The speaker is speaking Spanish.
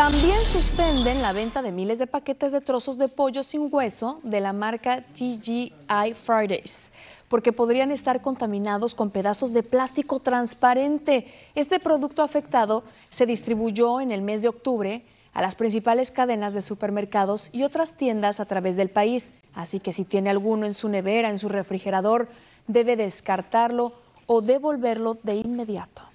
También suspenden la venta de miles de paquetes de trozos de pollo sin hueso de la marca TGI Fridays, porque podrían estar contaminados con pedazos de plástico transparente. Este producto afectado se distribuyó en el mes de octubre a las principales cadenas de supermercados y otras tiendas a través del país, así que si tiene alguno en su nevera, en su refrigerador, debe descartarlo o devolverlo de inmediato.